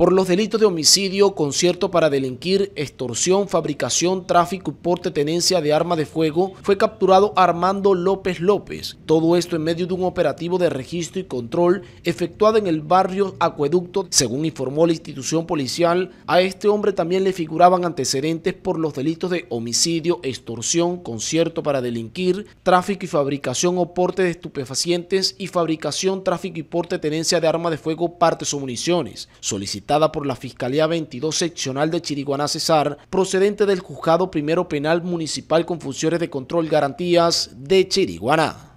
por los delitos de homicidio, concierto para delinquir, extorsión, fabricación, tráfico y porte tenencia de arma de fuego, fue capturado Armando López López. Todo esto en medio de un operativo de registro y control efectuado en el barrio Acueducto. Según informó la institución policial, a este hombre también le figuraban antecedentes por los delitos de homicidio, extorsión, concierto para delinquir, tráfico y fabricación o porte de estupefacientes y fabricación, tráfico y porte tenencia de arma de fuego, partes o municiones. Solicitó por la Fiscalía 22 Seccional de Chiriguaná Cesar, procedente del Juzgado Primero Penal Municipal con funciones de control garantías de Chiriguaná.